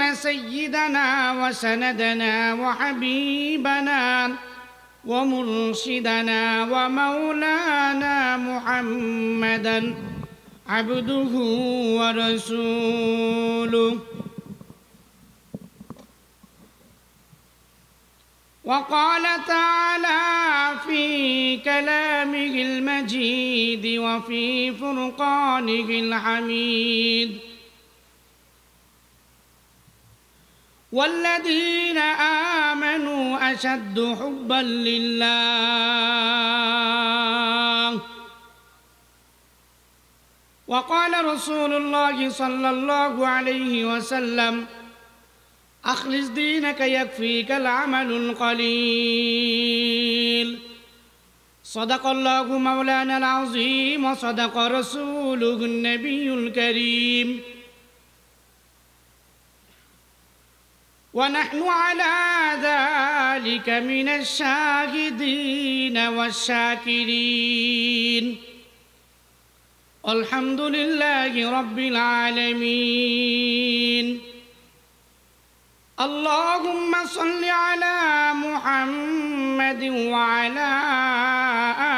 يكون سيدنا وسندنا وحبيبنا ومرشدنا ومولانا محمدا عبده ورسوله وقال تعالى في كلامه المجيد وفي فرقانه الحميد والذين آمنوا أشد حبا لله وقال رسول الله صلى الله عليه وسلم أخلص دينك يكفيك العمل القليل صدق الله مولانا العظيم وصدق رسوله النبي الكريم ونحن على ذلك من الشاهدين والشاكرين الحمد لله رب العالمين اللهم صل على محمد وعلى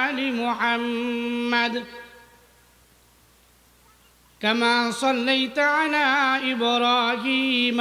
آل محمد كما صليت على إبراهيم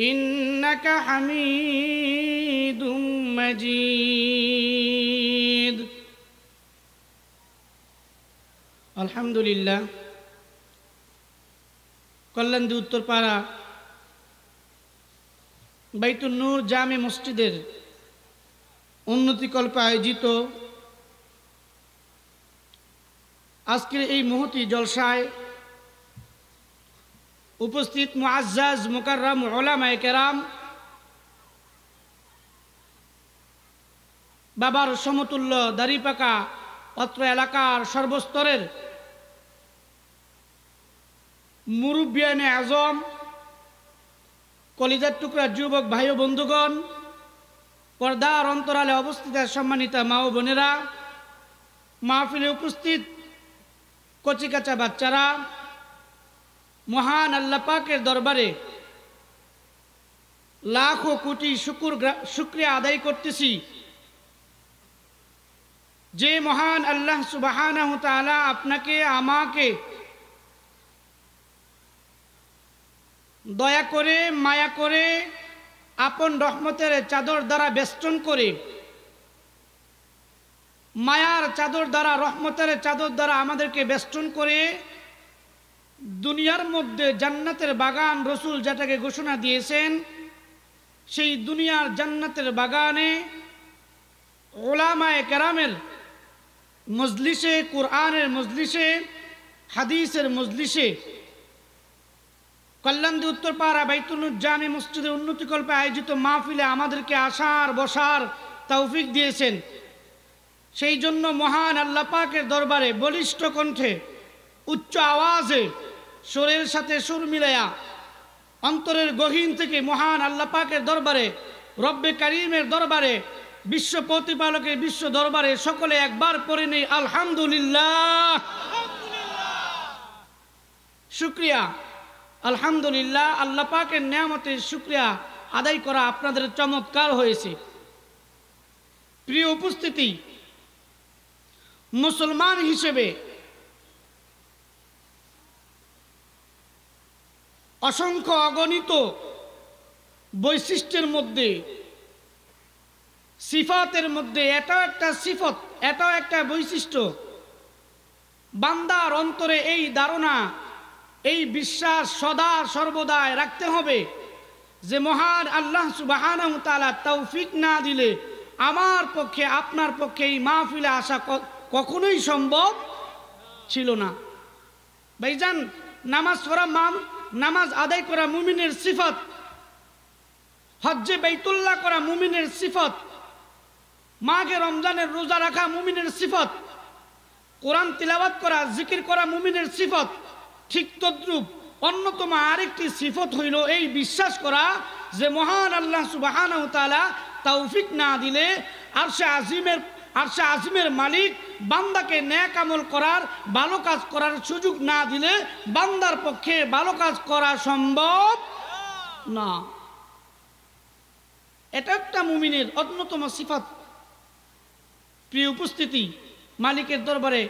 إنك حميد مجيد الحمد لله উত্তরপাড়া বাইতুল নূর জামে মসজিদের উন্নতিকল্পে আয়োজিত আজকের এই মুহূর্তে জলসায় উপস্থিত মুআজ্জাজ মুকাররাম ওলামায় কেরাম বাবার সমতুল্য দাড়িপাকা অত্র এলাকার সর্বস্তরের মুরুব্বিয়ানে আজম কলিজার টুকরা যুবক ভাই ও বন্ধুগণ পর্দার অন্তরালে অবস্থিত সম্মানিত মা ও বোনেরা মাহফিলে উপস্থিত কচিকাচা বাচ্চারা মহান আল্লাহ পাকের দরবারে লাখো কোটি শুকুর শুক্রিয়া আদায় করতেছি যে মহান আল্লাহ সুবাহানা আপনাকে আমাকে দয়া করে মায়া করে আপন রহমতের চাদর দ্বারা বেষ্টন করে মায়ার চাদর দ্বারা রহমতের চাদর দ্বারা আমাদেরকে বেষ্টন করে দুনিয়ার মধ্যে জান্নাতের বাগান রসুল যেটাকে ঘোষণা দিয়েছেন সেই দুনিয়ার জান্নাতের বাগানে ওলামায় ক্যারামেল মজলিসে কোরআনের মজলিসে হাদিসের মজলিসে কল্যাণদী উত্তরপাড়া জামি মসজিদের উন্নতিকল্পে আয়োজিত মাহফিলে আমাদেরকে আসার বসার তৌফিক দিয়েছেন সেই জন্য মহান আল্লাপাকের দরবারে বলিষ্ঠ কণ্ঠে উচ্চ আওয়াজে সুরের সাথে সুর মিলাইয়া অন্তরের গহীন থেকে মহান আল্লাহ পাকের দরবারে রব্বে কারিমের দরবারে বিশ্ব প্রতিপালকের বিশ্ব দরবারে সকলে একবার পরে নেই আলহামদুলিল্লাহ শুক্রিয়া আলহামদুলিল্লাহ আল্লাহ পাকের নিয়ামতে শুক্রিয়া আদায় করা আপনাদের চমৎকার হয়েছে প্রিয় উপস্থিতি মুসলমান হিসেবে অসংখ্য অগণিত বৈশিষ্ট্যের মধ্যে সিফাতের মধ্যে এত একটা সিফত এটাও একটা বৈশিষ্ট্য বান্দার অন্তরে এই ধারণা এই বিশ্বাস সদা সর্বদায় রাখতে হবে যে মহান আল্লাহ সুবাহান তালা তৌফিক না দিলে আমার পক্ষে আপনার পক্ষে এই মাহফিলে আসা কখনোই সম্ভব ছিল না ভাইজান নামাজ পড়া মাম নামাজ আদায় করা মুমিনের সিফত হজ্জে বেতুল্লাহ করা মুমিনের সিফত মাঘে রমজানের রোজা রাখা মুমিনের সিফত কোরআন তিলাবাত করা জিকির করা মুমিনের সিফত ঠিক তদ্রুপ অন্যতম আরেকটি সিফত হইল এই বিশ্বাস করা যে মহান আল্লাহ সুবাহান তালা না দিলে আর সে আজিমের আর সে আজমের মালিক বান্দাকে ন্যাক আমল করার ভালো কাজ করার সুযোগ না দিলে বান্দার পক্ষে ভালো কাজ করা সম্ভব না এটা একটা মুমিনের অন্যতম সিফাত প্রিয় উপস্থিতি মালিকের দরবারে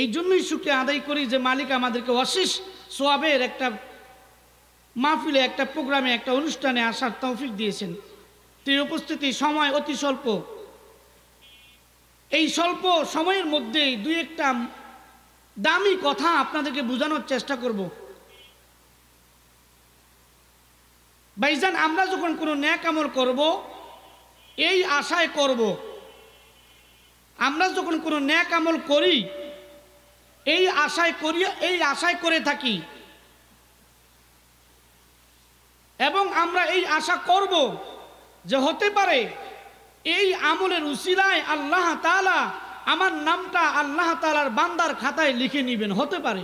এই জন্যই সুখে আদায় করি যে মালিক আমাদেরকে অশেষ সোয়াবের একটা মাহফিলে একটা প্রোগ্রামে একটা অনুষ্ঠানে আসার তৌফিক দিয়েছেন প্রিয় উপস্থিতি সময় অতি স্বল্প এই স্বল্প সময়ের মধ্যেই দুই একটা দামি কথা আপনাদেরকে বোঝানোর চেষ্টা করব ভাইজান আমরা যখন কোনো ন্যাক আমল করব এই আশায় করব আমরা যখন কোনো ন্যাক আমল করি এই আশায় করি এই আশায় করে থাকি এবং আমরা এই আশা করব যে হতে পারে এই আমলের উশিলায় আল্লাহ তালা আমার নামটা আল্লাহ তালার বান্দার খাতায় লিখে নিবেন হতে পারে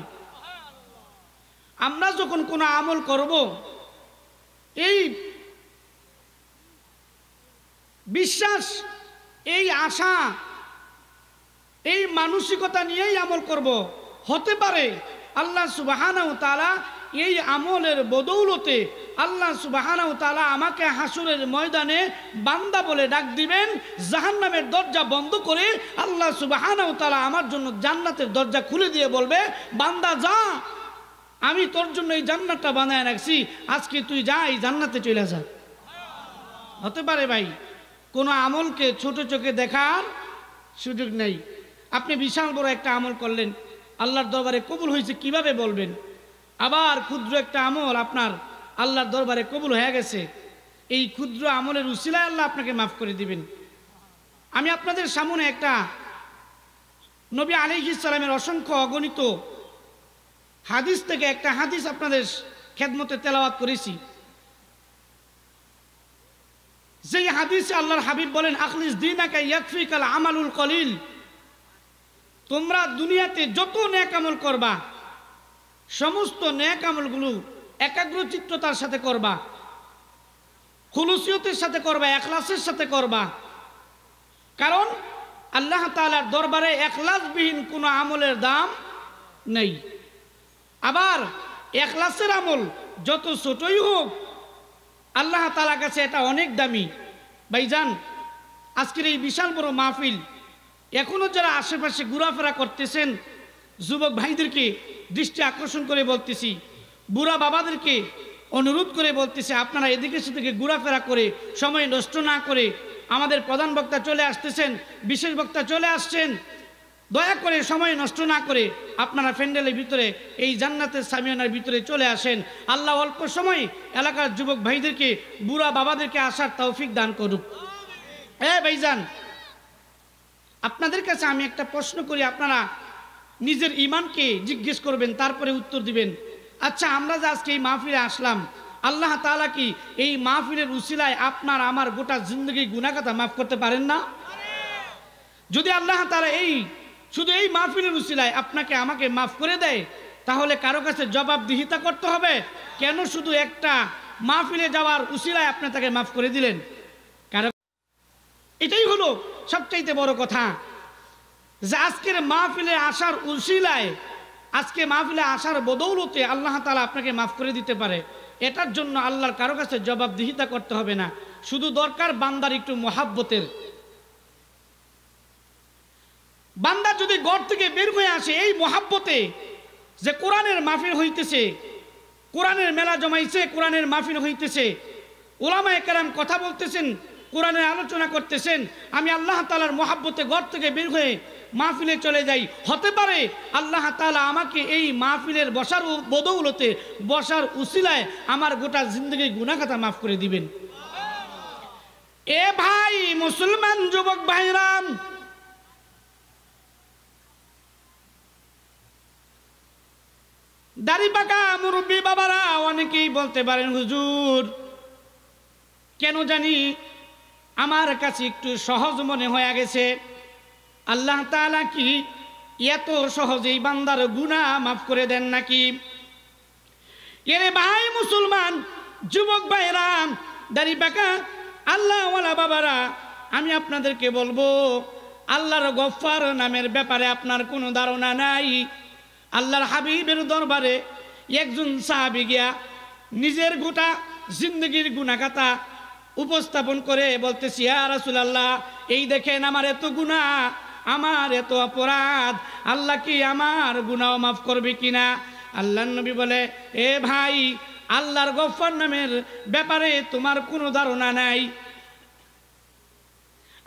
আমরা যখন কোনো আমল করব এই বিশ্বাস এই আশা এই মানসিকতা নিয়েই আমল করব হতে পারে আল্লাহ সুবাহানা তালা এই আমলের বদৌলতে আল্লাহ সুবাহানাও তালা আমাকে হাসুরের ময়দানে বান্দা বলে ডাক দিবেন জাহান্নামের দরজা বন্ধ করে আল্লাহ সুবাহানাও তালা আমার জন্য জান্নাতের দরজা খুলে দিয়ে বলবে বান্দা যা আমি তোর জন্য এই জান্নাতটা বানায় রাখছি আজকে তুই যা এই জান্নাতে চলে যা হতে পারে ভাই কোনো আমলকে ছোট চোখে দেখার সুযোগ নেই আপনি বিশাল বড় একটা আমল করলেন আল্লাহর দরবারে কবুল হয়েছে কিভাবে বলবেন আবার ক্ষুদ্র একটা আমল আপনার আল্লাহর দরবারে কবুল হয়ে গেছে এই ক্ষুদ্র আমলের উশিলায় আল্লাহ আপনাকে মাফ করে দিবেন আমি আপনাদের সামনে একটা নবী আলিক ইসলামের অসংখ্য অগণিত হাদিস থেকে একটা হাদিস আপনাদের খেদমতে তেলাওয়াত করেছি যেই হাদিসে আল্লাহর হাবিব বলেন আখলিস দিন একা আমালুল কলিল তোমরা দুনিয়াতে যত ন্যাক আমল করবা সমস্ত ন্যাক আমলগুলো একাগ্রচিত্ততার সাথে করবা খুলুসিয়তের সাথে করবা একলাসের সাথে করবা কারণ আল্লাহ তালার দরবারে একলাসবিহীন কোনো আমলের দাম নেই আবার একলাসের আমল যত ছোটই হোক আল্লাহ তালা কাছে এটা অনেক দামি ভাইজান আজকের এই বিশাল বড় মাহফিল এখনও যারা আশেপাশে ঘোরাফেরা করতেছেন যুবক ভাইদেরকে দৃষ্টি আকর্ষণ করে বলতেছি বুড়া বাবাদেরকে অনুরোধ করে বলতেছে আপনারা এদিকে সেদিকে ঘোরাফেরা করে সময় নষ্ট না করে আমাদের প্রধান বক্তা চলে আসতেছেন বিশেষ বক্তা চলে আসছেন দয়া করে সময় নষ্ট না করে আপনারা ফ্যান্ডেলের ভিতরে এই জান্নাতের সামিয়ানার ভিতরে চলে আসেন আল্লাহ অল্প সময় এলাকার যুবক ভাইদেরকে বুড়া বাবাদেরকে আসার তৌফিক দান করুক হ্যাঁ ভাইজান আপনাদের কাছে আমি একটা প্রশ্ন করি আপনারা নিজের ইমানকে জিজ্ঞেস করবেন তারপরে উত্তর দিবেন আচ্ছা আমরা যে আজকে এই মাহফিলে আসলাম আল্লাহ তালা কি এই মাহফিলের উসিলায় আপনার আমার গোটা জিন্দগি গুণাগাতা মাফ করতে পারেন না যদি আল্লাহ তালা এই শুধু এই মাহফিলের উসিলায় আপনাকে আমাকে মাফ করে দেয় তাহলে কারো কাছে জবাবদিহিতা করতে হবে কেন শুধু একটা মাহফিলে যাওয়ার উসিলায় আপনি তাকে মাফ করে দিলেন কারো এটাই হলো সবচাইতে বড় কথা যে আজকের মাহফিলে আসার উশিলায় আজকে মাহফিলে আসার বদৌলতে আল্লাহ তালা আপনাকে মাফ করে দিতে পারে এটার জন্য আল্লাহর কারো কাছে জবাবদিহিতা করতে হবে না শুধু দরকার বান্দার একটু মহাব্বতের বান্দা যদি গড় থেকে বের হয়ে আসে এই মহাব্বতে যে কোরআনের মাফিল হইতেছে কোরআনের মেলা জমাইছে কোরআনের মাফিল হইতেছে ওলামা একরাম কথা বলতেছেন কোরআনে আলোচনা করতেছেন আমি আল্লাহ তালার মহাব্বতে ঘর থেকে বের হয়ে মাহফিলে চলে যাই হতে পারে আল্লাহ তালা আমাকে এই মাহফিলের বসার বদৌলতে বসার উসিলায় আমার গোটা জিন্দগি গুণাখাতা মাফ করে দিবেন এ ভাই মুসলমান যুবক ভাইরাম দাড়ি পাকা মুরব্বী বাবারা অনেকেই বলতে পারেন হুজুর কেন জানি আমার কাছে একটু সহজ মনে হয়ে গেছে আল্লাহ তালা কি এত সহজেই বান্দার গুণা মাফ করে দেন নাকি এরে ভাই মুসলমান যুবক রাম দাঁড়ি পাকা আল্লাহ বাবারা আমি আপনাদেরকে বলবো আল্লাহর গফার নামের ব্যাপারে আপনার কোনো ধারণা নাই আল্লাহর হাবিবের দরবারে একজন সাহাবি গিয়া নিজের গোটা জিন্দগির গুণাকাতা উপস্থাপন করে বলতেছি হ্যাঁ রাসুল আল্লাহ এই দেখেন আমার এত গুণা আমার এত অপরাধ আল্লাহ কি আমার গুণাও মাফ করবে কিনা আল্লাহ নবী বলে এ ভাই আল্লাহর গফর নামের ব্যাপারে তোমার কোনো ধারণা নাই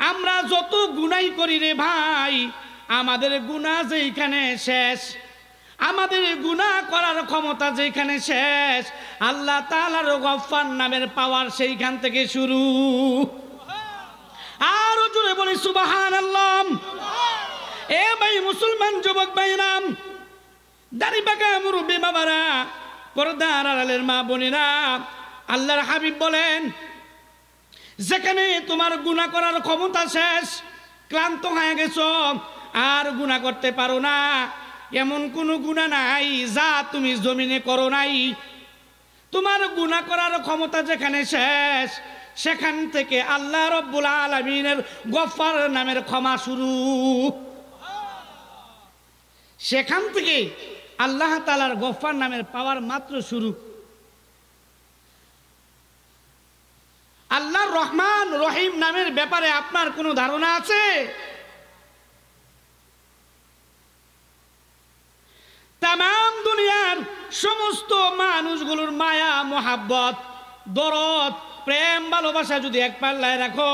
আমরা যত গুনাই করি রে ভাই আমাদের গুণা যেইখানে শেষ আমাদের গুণা করার ক্ষমতা যেখানে শেষ আল্লাহ তালার গফার নামের পাওয়ার সেইখান থেকে শুরু আরো জুড়ে বলি সুবাহান আল্লাহ এ ভাই মুসলমান যুবক ভাই নাম দাড়ি পাকা মুরব্বী বাবারা পর্দার আড়ালের মা বোনেরা আল্লাহর হাবিব বলেন যেখানে তোমার গুণা করার ক্ষমতা শেষ ক্লান্ত হয়ে গেছ আর গুণা করতে পারো না এমন কোনো গুণা নাই যা তুমি জমিনে করো নাই তোমার গুণা করার ক্ষমতা যেখানে শেষ সেখান থেকে আল্লাহ রব্বুল আলমিনের গফার নামের ক্ষমা শুরু সেখান থেকে আল্লাহ তালার গফার নামের পাওয়ার মাত্র শুরু আল্লাহ রহমান রহিম নামের ব্যাপারে আপনার কোনো ধারণা আছে তাম দুনিয়ার সমস্ত মানুষগুলোর মায়া মোহাব্বত দরদ প্রেম ভালোবাসা যদি এক পাল্লায় রাখো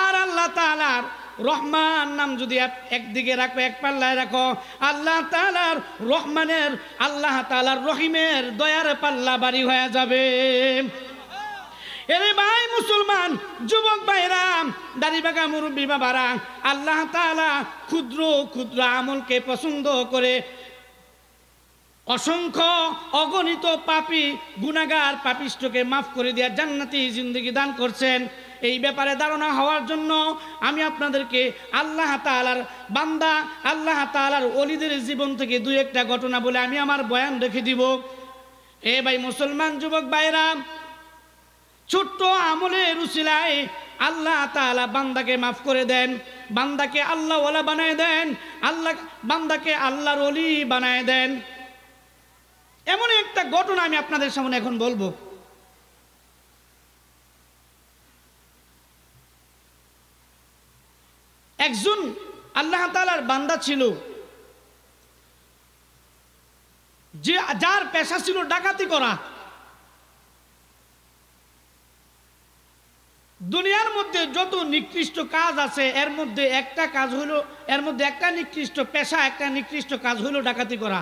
আর আল্লাহ তালার রহমান নাম যদি একদিকে রাখো এক পাল্লায় রাখো আল্লাহ তালার রহমানের আল্লাহ তালার রহিমের দয়ার পাল্লা বাড়ি হয়ে যাবে এরে ভাই মুসলমান যুবক ভাইরাম বাগা মুরব্বী বাবারা আল্লাহ তালা ক্ষুদ্র ক্ষুদ্র আমলকে পছন্দ করে অসংখ্য অগণিত পাপি গুণাগার পাপিষ্টকে মাফ করে দেওয়ার জান্নাতি জিন্দগি দান করছেন এই ব্যাপারে ধারণা হওয়ার জন্য আমি আপনাদেরকে আল্লাহ তালার বান্দা আল্লাহ তালার অলিদের জীবন থেকে দুই একটা ঘটনা বলে আমি আমার বয়ান রেখে দিব এ ভাই মুসলমান যুবক বাইরাম ছোট্ট আমলে রুচিলায় আল্লাহ তালা বান্দাকে মাফ করে দেন বান্দাকে আল্লাহ ওলা বানায় দেন আল্লাহ বান্দাকে আল্লাহর অলি বানায় দেন এমন একটা ঘটনা আমি আপনাদের সামনে এখন বলবো একজন আল্লাহ তালার বান্দা ছিল যে যার পেশা ছিল ডাকাতি করা দুনিয়ার মধ্যে যত নিকৃষ্ট কাজ আছে এর মধ্যে একটা কাজ হলো এর মধ্যে একটা নিকৃষ্ট পেশা একটা নিকৃষ্ট কাজ হলো ডাকাতি করা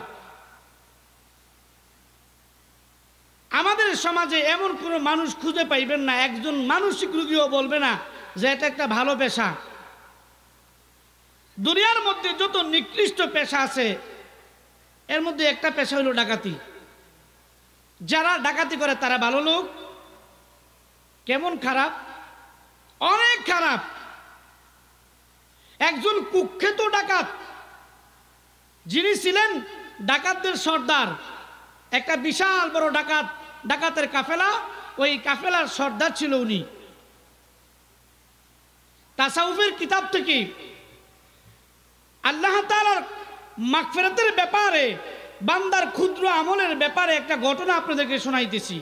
আমাদের সমাজে এমন কোনো মানুষ খুঁজে পাইবেন না একজন মানসিক রুগীও বলবে না যে এটা একটা ভালো পেশা দুনিয়ার মধ্যে যত নিকৃষ্ট পেশা আছে এর মধ্যে একটা পেশা হলো ডাকাতি যারা ডাকাতি করে তারা ভালো লোক কেমন খারাপ অনেক খারাপ একজন কুখ্যাত ডাকাত যিনি ছিলেন ডাকাতদের সর্দার একটা বিশাল বড় ডাকাত ডাকাতের কাফেলা ওই কাফেলার সর্দার ছিল উনি তাসাউফের কিতাব থেকে আল্লাহ তালার মাগফেরাতের ব্যাপারে বান্দার ক্ষুদ্র আমলের ব্যাপারে একটা ঘটনা আপনাদেরকে শোনাইতেছি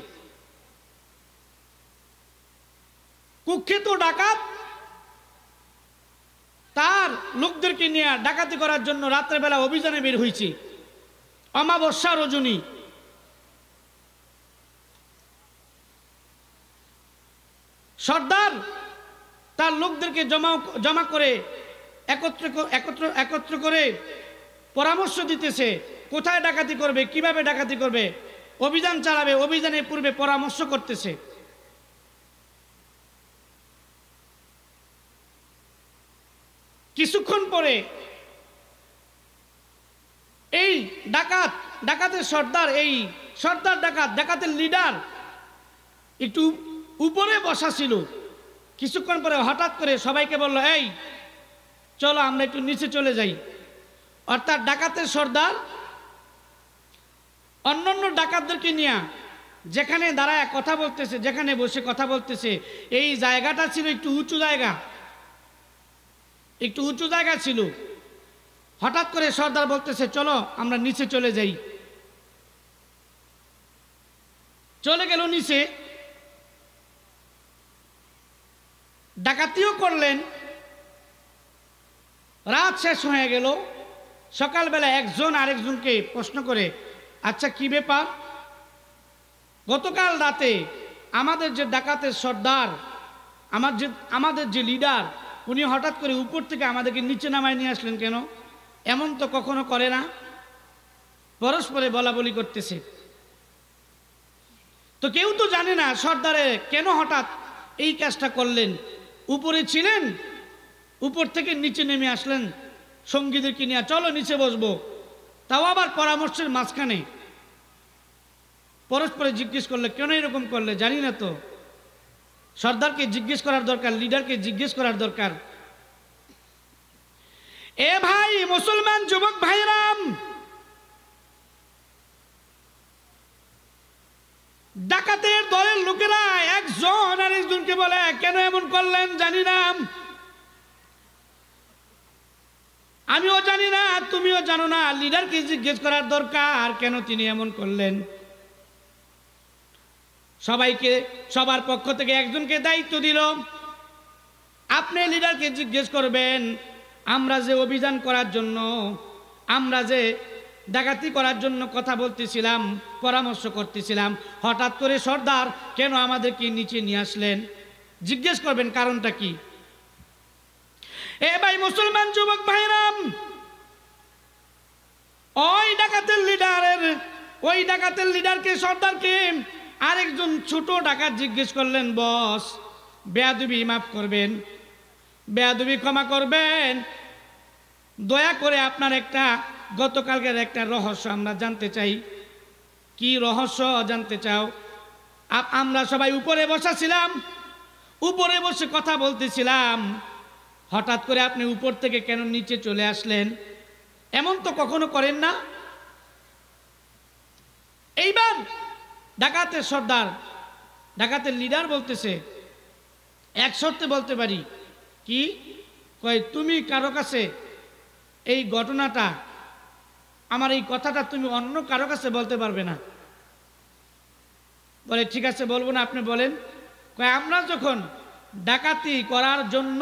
কুখ্যাত ডাকাত তার লোকদেরকে নিয়ে ডাকাতি করার জন্য রাত্রেবেলা অভিযানে বের হয়েছি অমাবস্যা রজনী সর্দার তার লোকদেরকে জমা জমা করে একত্র একত্র একত্র করে পরামর্শ দিতেছে কোথায় ডাকাতি করবে কিভাবে ডাকাতি করবে অভিযান চালাবে অভিযানের পূর্বে পরামর্শ করতেছে কিছুক্ষণ পরে এই ডাকাত ডাকাতের সর্দার এই সর্দার ডাকাত ডাকাতের লিডার একটু উপরে বসা ছিল কিছুক্ষণ পরে হঠাৎ করে সবাইকে বলল এই চলো আমরা একটু নিচে চলে যাই অর্থাৎ ডাকাতের সর্দার অন্যান্য ডাকাতদেরকে নিয়ে যেখানে দাঁড়ায় কথা বলতেছে যেখানে বসে কথা বলতেছে এই জায়গাটা ছিল একটু উঁচু জায়গা একটু উঁচু জায়গা ছিল হঠাৎ করে সর্দার বলতেছে চলো আমরা নিচে চলে যাই চলে গেল নিচে ডাকাতিও করলেন রাত শেষ হয়ে গেল সকালবেলা একজন আরেকজনকে প্রশ্ন করে আচ্ছা কি ব্যাপার গতকাল রাতে আমাদের যে ডাকাতের সর্দার আমার যে আমাদের যে লিডার উনি হঠাৎ করে উপর থেকে আমাদেরকে নিচে নামায় নিয়ে আসলেন কেন এমন তো কখনো করে না পরস্পরে বলা বলি করতেছে তো কেউ তো জানে না সর্দারে কেন হঠাৎ এই কাজটা করলেন উপরে ছিলেন উপর থেকে নিচে নেমে আসলেন সঙ্গীদেরকে নিয়ে চলো নিচে বসবো তাও আবার পরামর্শের মাঝখানে পরস্পরে জিজ্ঞেস করলে কেন এরকম করলে জানি না তো সর্দারকে জিজ্ঞেস করার দরকার লিডারকে জিজ্ঞেস করার দরকার এ ভাই মুসলমান যুবক ভাইরাম ডাকাতের দলের লোকেরা একজন আর একজনকে বলে কেন এমন করলেন জানি না আমিও জানি না তুমিও জানো না লিডারকে জিজ্ঞেস করার দরকার কেন তিনি এমন করলেন সবাইকে সবার পক্ষ থেকে একজনকে দায়িত্ব দিল আপনি লিডারকে জিজ্ঞেস করবেন আমরা যে অভিযান করার জন্য আমরা যে ডাকাতি করার জন্য কথা বলতেছিলাম পরামর্শ করতেছিলাম হঠাৎ করে সর্দার কেন আমাদেরকে নিচে নিয়ে আসলেন জিজ্ঞেস করবেন কারণটা কি এ ভাই মুসলমান যুবক ভাইরাম ওই ডাকাতের লিডারের ওই ডাকাতের লিডারকে সর্দারকে আরেকজন ছোট ডাকাত জিজ্ঞেস করলেন বস বেয়াদুবি মাফ করবেন বেয়াদুবি ক্ষমা করবেন দয়া করে আপনার একটা গতকালকের একটা রহস্য আমরা জানতে চাই কি রহস্য জানতে চাও আমরা সবাই উপরে বসা ছিলাম উপরে বসে কথা বলতেছিলাম হঠাৎ করে আপনি উপর থেকে কেন নিচে চলে আসলেন এমন তো কখনো করেন না এইবার ডাকাতের সর্দার ডাকাতের লিডার বলতেছে এক শর্তে বলতে পারি কি কয় তুমি কারো কাছে এই ঘটনাটা আমার এই কথাটা তুমি অন্য কারো কাছে বলতে পারবে না বলে ঠিক আছে বলবো না আপনি বলেন কয় আমরা যখন ডাকাতি করার জন্য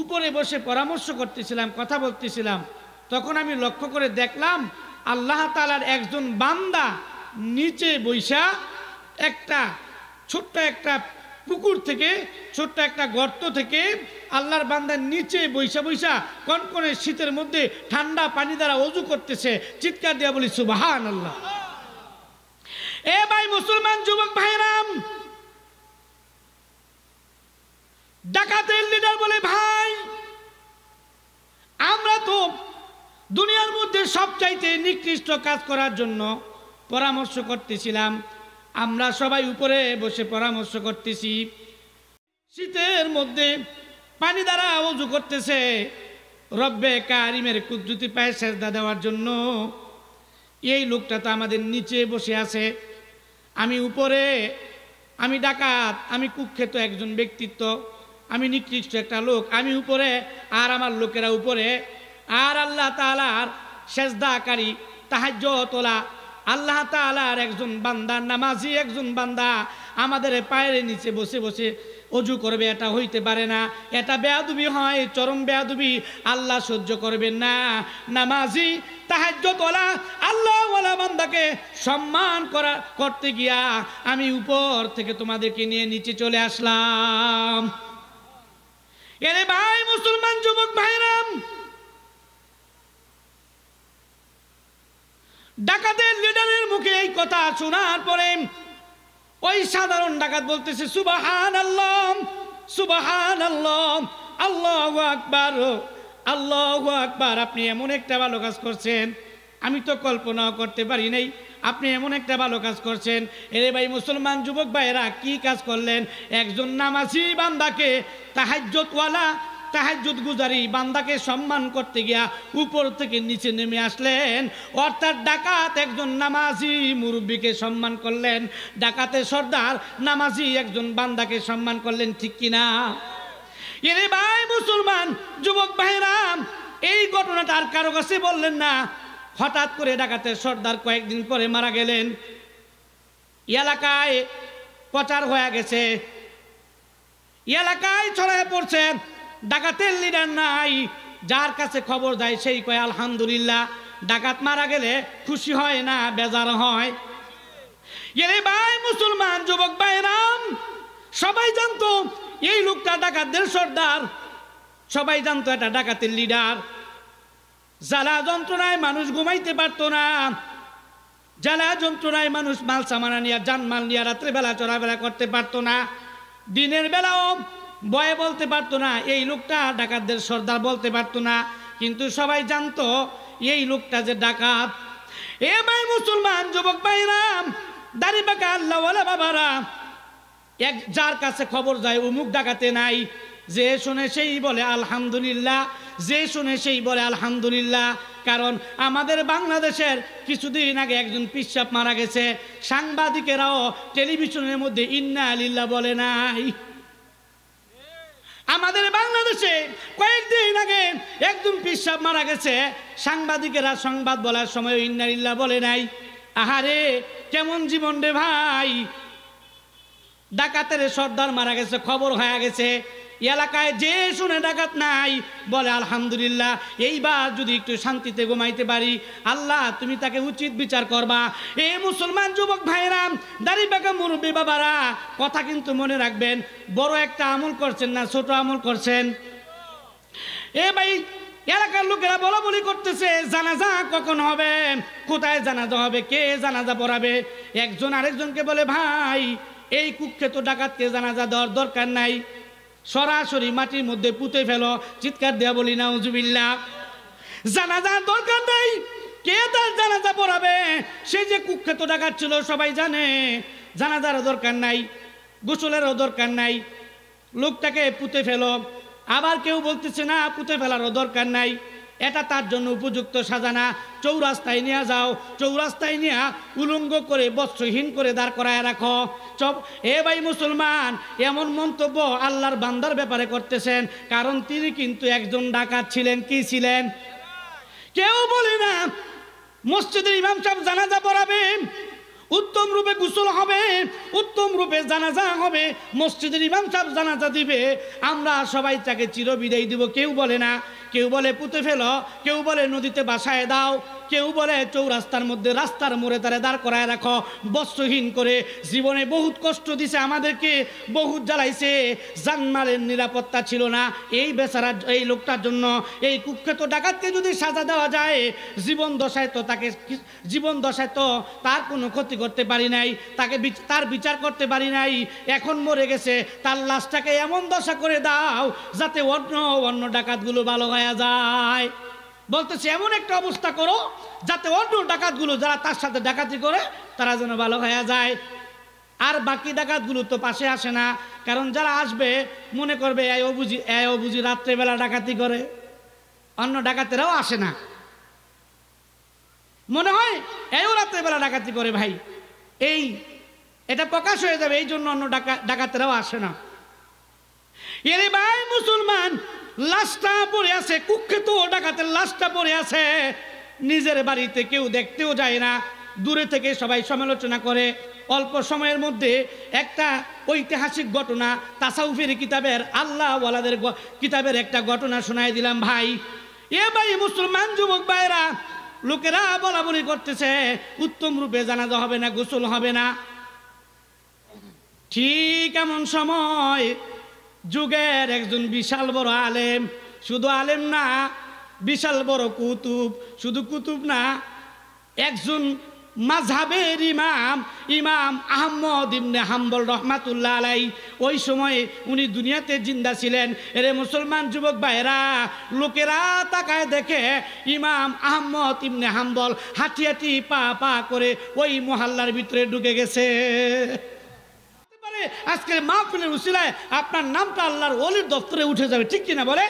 উপরে বসে পরামর্শ করতেছিলাম কথা বলতেছিলাম তখন আমি লক্ষ্য করে দেখলাম আল্লাহ তালার একজন বান্দা নিচে বৈশা একটা ছোট্ট একটা পুকুর থেকে ছোট্ট একটা গর্ত থেকে আল্লাহর বান্দার নিচে বৈশা বৈশা কনকনে শীতের মধ্যে ঠান্ডা পানি দ্বারা অজু করতেছে চিৎকার দেওয়া বলি সুবাহান আল্লাহ এ ভাই মুসলমান যুবক ভাইরাম ডাকাতের লিডার বলে ভাই আমরা তো দুনিয়ার মধ্যে সবচাইতে নিকৃষ্ট কাজ করার জন্য পরামর্শ করতেছিলাম আমরা সবাই উপরে বসে পরামর্শ করতেছি শীতের মধ্যে পানি দ্বারা উজু করতেছে রব্বে কারিমের কুদ্রুতি পায়ে সেজদা দেওয়ার জন্য এই লোকটা তো আমাদের নিচে বসে আছে আমি উপরে আমি ডাকাত আমি কুখ্যাত একজন ব্যক্তিত্ব আমি নিকৃষ্ট একটা লোক আমি উপরে আর আমার লোকেরা উপরে আর আল্লাহ তালার সেজদাকারী তাহাজ্য তোলা আল্লাহ তালার একজন বান্দা নামাজি একজন বান্দা আমাদের পায়ের নিচে বসে বসে অজু করবে এটা হইতে পারে না এটা বেয়াদুবি হয় চরম বেয়াদুবি আল্লাহ সহ্য করবেন না নামাজি তাহাজ্যতলা আল্লাহওয়ালা বান্দাকে সম্মান করা করতে গিয়া আমি উপর থেকে তোমাদেরকে নিয়ে নিচে চলে আসলাম এরে ভাই মুসলমান যুবক ভাইরাম ডাকাতের লিডারের মুখে এই কথা শোনার পরে ওই সাধারণ ডাকাত বলতেছে সুবাহান আল্লাহ সুবাহান আল্লাহ আল্লাহ আকবার আল্লাহ আকবার আপনি এমন একটা ভালো কাজ করছেন আমি তো কল্পনাও করতে পারি নাই আপনি এমন একটা ভালো কাজ করছেন এরে ভাই মুসলমান যুবক ভাইয়েরা কি কাজ করলেন একজন নামাজি বান্দাকে তাহাজ্যতওয়ালা তাহাজুদ গুজারি বান্দাকে সম্মান করতে গিয়া উপর থেকে নিচে নেমে আসলেন অর্থাৎ ডাকাত একজন নামাজি মুরব্বীকে সম্মান করলেন ডাকাতে সর্দার নামাজি একজন বান্দাকে সম্মান করলেন ঠিক কিনা এরে ভাই মুসলমান যুবক ভাইরাম এই ঘটনাটা আর কারো কাছে বললেন না হঠাৎ করে ডাকাতের সর্দার কয়েকদিন পরে মারা গেলেন এলাকায় প্রচার হয়ে গেছে এলাকায় ছড়ায় পড়ছেন ডাকাতের লিডার নাই যার কাছে খবর দেয় সেই কয় আলহামদুলিল্লাহ ডাকাত মারা গেলে খুশি হয় না বেজার হয় এরে ভাই মুসলমান যুবক রাম সবাই জানতো এই লোকটা ডাকাতদের সর্দার সবাই জানতো এটা ডাকাতের লিডার জ্বালা যন্ত্রণায় মানুষ ঘুমাইতে পারতো না জ্বালা যন্ত্রণায় মানুষ মাল সামানা নিয়ে জানমাল নিয়ে রাত্রেবেলা চলাফেরা করতে পারতো না দিনের বেলাও বয়ে বলতে পারতো না এই লোকটা ডাকাতদের সর্দার বলতে পারতো না কিন্তু সবাই জানতো এই লোকটা যে ডাকাত এ ভাই মুসলমান যুবক ভাইরাম দাড়ি বাঁকা বাবা বাবারা এক যার কাছে খবর যায় অমুক ডাকাতে নাই যে শুনে সেই বলে আলহামদুলিল্লাহ যে শুনে সেই বলে আলহামদুলিল্লাহ কারণ আমাদের বাংলাদেশের কিছুদিন আগে একজন পিসাব মারা গেছে সাংবাদিকেরাও টেলিভিশনের মধ্যে ইন্না আলিল্লা বলে নাই আমাদের বাংলাদেশে কয়েকদিন আগে একজন পিসাব মারা গেছে সাংবাদিকেরা সংবাদ বলার সময় ইন্নারিল্লা বলে নাই আহারে কেমন জীবন রে ভাই ডাকাতের সর্দার মারা গেছে খবর হয়ে গেছে এলাকায় যে শুনে ডাকাত নাই বলে আলহামদুলিল্লাহ এইবার যদি একটু শান্তিতে ঘুমাইতে পারি আল্লাহ তুমি তাকে উচিত বিচার করবা এ মুসলমান যুবক ভাইরাম দাঁড়ি বেগম মুরব্বী বাবারা কথা কিন্তু মনে রাখবেন বড় একটা আমল করছেন না ছোট আমল করছেন এ ভাই এলাকার লোকেরা বলা বলি করতেছে জানাজা কখন হবে কোথায় জানাজা হবে কে জানাজা পড়াবে একজন আরেকজনকে বলে ভাই এই কুক্ষে তো ডাকাতকে জানাজা দেওয়ার দরকার নাই সরাসরি মাটির মধ্যে পুঁতে ফেলো চিৎকার দেয়া বলি না উজুবিল্লা জানাজার দরকার নেই কে তার জানাজা পড়াবে সে যে কুখ্যাত ডাকাত ছিল সবাই জানে জানাজারও দরকার নাই গোসলেরও দরকার নাই লোকটাকে পুঁতে ফেলো আবার কেউ বলতেছে না পুঁতে ফেলারও দরকার নাই এটা তার জন্য উপযুক্ত সাজা না চৌরাস্তায় নিয়ে যাও চৌরাস্তায় নিয়ে উলঙ্গ করে বস্ত্রহীন করে দাঁড় করায় রাখো সব এ ভাই মুসলমান এমন মন্তব্য আল্লাহর বান্দার ব্যাপারে করতেছেন কারণ তিনি কিন্তু একজন ডাকাত ছিলেন কি ছিলেন কেউ বলে না মসজিদের ইমাম সাহেব জানাজা পড়াবেন উত্তম রূপে গুসল হবে উত্তম রূপে জানাজা হবে মসজিদের ইমাম সাহেব জানাজা দিবে আমরা সবাই তাকে চিরবিদায় দিব কেউ বলে না কেউ বলে পুঁতে ফেলো কেউ বলে নদীতে বাসায় দাও কেউ বলে চৌরাস্তার মধ্যে রাস্তার মোড়ে তারে দাঁড় করায় রাখো বস্ত্রহীন করে জীবনে বহুত কষ্ট দিছে আমাদেরকে বহুত জ্বালাইছে জানমালের নিরাপত্তা ছিল না এই বেচারা এই লোকটার জন্য এই কুখ্যাত ডাকাতকে যদি সাজা দেওয়া যায় জীবন দশায় তো তাকে জীবন দশায় তো তার কোনো ক্ষতি করতে পারি নাই তাকে তার বিচার করতে পারি নাই এখন মরে গেছে তার লাশটাকে এমন দশা করে দাও যাতে অন্য অন্য ডাকাতগুলো ভালো হয় পাওয়া যায় বলতেছে এমন একটা অবস্থা করো যাতে অন্য ডাকাতগুলো যারা তার সাথে ডাকাতি করে তারা যেন ভালো হয়ে যায় আর বাকি ডাকাতগুলো তো পাশে আসে না কারণ যারা আসবে মনে করবে এ অবুজি এ অবুজি রাত্রেবেলা ডাকাতি করে অন্য ডাকাতেরাও আসে না মনে হয় এও রাত্রেবেলা ডাকাতি করে ভাই এই এটা প্রকাশ হয়ে যাবে এই জন্য অন্য ডাকাতেরাও আসে না এরে ভাই মুসলমান লাশটা পড়ে আছে তো ডাকাতের লাশটা পড়ে আছে নিজের বাড়িতে কেউ দেখতেও যায় না দূরে থেকে সবাই সমালোচনা করে অল্প সময়ের মধ্যে একটা ঐতিহাসিক ঘটনা তাসাউফের কিতাবের আল্লাহ ওয়ালাদের কিতাবের একটা ঘটনা শোনায় দিলাম ভাই এ ভাই মুসলমান যুবক ভাইরা লোকেরা বলা বলি করতেছে উত্তম রূপে জানাজা হবে না গোসল হবে না ঠিক এমন সময় যুগের একজন বিশাল বড় আলেম শুধু আলেম না বিশাল বড় কুতুব শুধু কুতুব না একজন মাঝহাবের ইমাম ইমাম আহম্মদ ইমনে হাম্বল রহমাতুল্লাহ আলাই ওই সময়ে উনি দুনিয়াতে জিন্দা ছিলেন এরে মুসলমান যুবক ভাইরা লোকেরা তাকায় দেখে ইমাম আহম্মদ ইমনে হাম্বল হাঁটি হাঁটি পা পা করে ওই মহাল্লার ভিতরে ঢুকে গেছে আজকে মাহফিলের উচিলায় আপনার নামটা আল্লাহর অলির দপ্তরে উঠে যাবে ঠিক কিনা বলে